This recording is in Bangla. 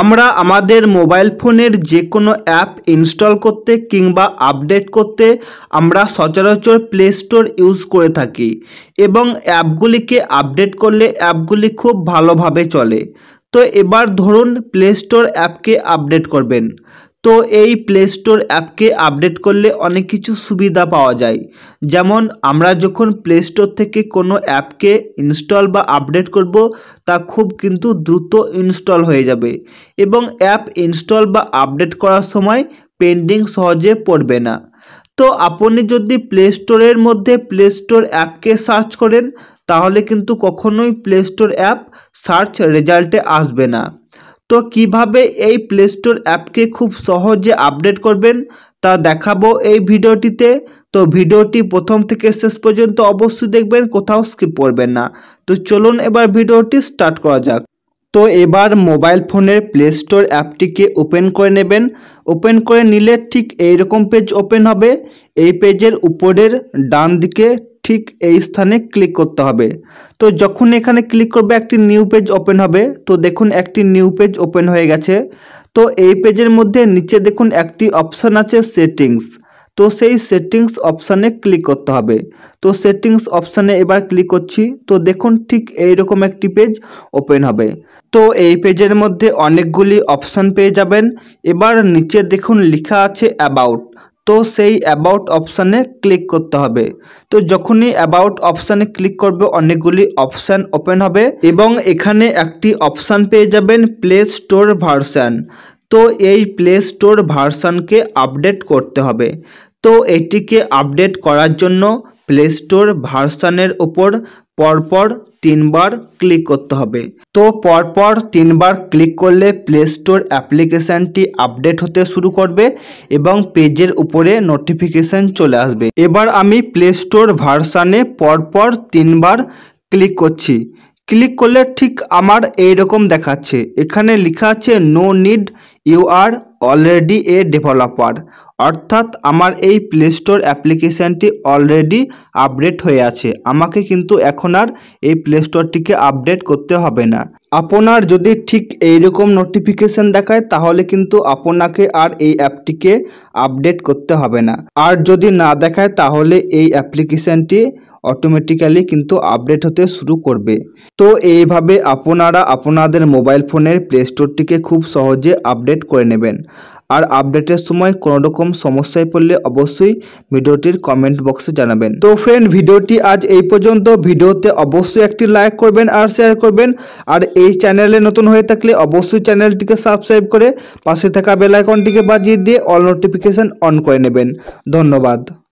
আমরা আমাদের মোবাইল ফোনের যে কোনো অ্যাপ ইনস্টল করতে কিংবা আপডেট করতে আমরা সচরাচর প্লে স্টোর ইউজ করে থাকি এবং অ্যাপগুলিকে আপডেট করলে অ্যাপগুলি খুব ভালোভাবে চলে তো এবার ধরুন প্লে স্টোর অ্যাপকে আপডেট করবেন তো এই প্লে স্টোর অ্যাপকে আপডেট করলে অনেক কিছু সুবিধা পাওয়া যায় যেমন আমরা যখন প্লে স্টোর থেকে কোনো অ্যাপকে ইনস্টল বা আপডেট করব তা খুব কিন্তু দ্রুত ইনস্টল হয়ে যাবে এবং অ্যাপ ইনস্টল বা আপডেট করার সময় পেন্ডিং সহজে পড়বে না তো আপনি যদি প্লে স্টোরের মধ্যে প্লে স্টোর অ্যাপকে সার্চ করেন তাহলে কিন্তু কখনোই প্লে স্টোর অ্যাপ সার্চ রেজাল্টে আসবে না তো কিভাবে এই প্লে স্টোর অ্যাপকে খুব সহজে আপডেট করবেন তা দেখাবো এই ভিডিওটিতে তো ভিডিওটি প্রথম থেকে শেষ পর্যন্ত অবশ্যই দেখবেন কোথাও স্কিপ করবেন না তো চলুন এবার ভিডিওটি স্টার্ট করা যাক তো এবার মোবাইল ফোনের প্লে স্টোর অ্যাপটিকে ওপেন করে নেবেন ওপেন করে নিলে ঠিক এইরকম পেজ ওপেন হবে এই পেজের উপরের ডান দিকে ঠিক এই স্থানে ক্লিক করতে হবে তো যখন এখানে ক্লিক করবে একটি নিউ পেজ ওপেন হবে তো দেখুন একটি নিউ পেজ ওপেন হয়ে গেছে তো এই পেজের মধ্যে নিচে দেখুন একটি অপশান আছে সেটিংস তো সেই সেটিংস অপশানে ক্লিক করতে হবে তো সেটিংস অপশানে এবার ক্লিক করছি তো দেখুন ঠিক এই রকম একটি পেজ ওপেন হবে তো এই পেজের মধ্যে অনেকগুলি অপশান পেয়ে যাবেন এবার নিচে দেখুন লেখা আছে অ্যাবাউট তো সেই অ্যাবাউট অপশানে ক্লিক করতে হবে তো যখনই অ্যাবাউট অপশানে ক্লিক করবে অনেকগুলি অপশান ওপেন হবে এবং এখানে একটি অপশান পেয়ে যাবেন প্লে স্টোর ভার্সান তো এই প্লে স্টোর ভার্সানকে আপডেট করতে হবে তো এটিকে আপডেট করার জন্য প্লে স্টোর ভার্সানের ওপর পরপর তিনবার ক্লিক করতে হবে তো পরপর তিনবার ক্লিক করলে প্লে স্টোর অ্যাপ্লিকেশানটি আপডেট হতে শুরু করবে এবং পেজের উপরে নোটিফিকেশান চলে আসবে এবার আমি প্লে স্টোর ভার্সানে পরপর তিনবার ক্লিক করছি ক্লিক করলে ঠিক আমার এইরকম দেখাচ্ছে এখানে লেখা আছে no need you are already a developer অর্থাৎ আমার এই প্লে স্টোর অ্যাপ্লিকেশানটি অলরেডি আপডেট হয়ে আছে আমাকে কিন্তু এখন আর এই প্লে স্টোরটিকে আপডেট করতে হবে না আপনার যদি ঠিক এইরকম নোটিফিকেশান দেখায় তাহলে কিন্তু আপনাকে আর এই অ্যাপটিকে আপডেট করতে হবে না আর যদি না দেখায় তাহলে এই অ্যাপ্লিকেশানটি অটোমেটিক্যালি কিন্তু আপডেট হতে শুরু করবে তো এইভাবে আপনারা আপনাদের মোবাইল ফোনের প্লে স্টোরটিকে খুব সহজে আপডেট করে নেবেন আর আপডেটের সময় কোনো রকম সমস্যায় পড়লে অবশ্যই ভিডিওটির কমেন্ট বক্সে জানাবেন তো ফ্রেন্ড ভিডিওটি আজ এই পর্যন্ত ভিডিওতে অবশ্যই একটি লাইক করবেন আর শেয়ার করবেন আর এই চ্যানেলে নতুন হয়ে থাকলে অবশ্যই চ্যানেলটিকে সাবস্ক্রাইব করে পাশে থাকা বেলাইকনটিকে বাজিয়ে দিয়ে অল নোটিফিকেশান অন করে নেবেন ধন্যবাদ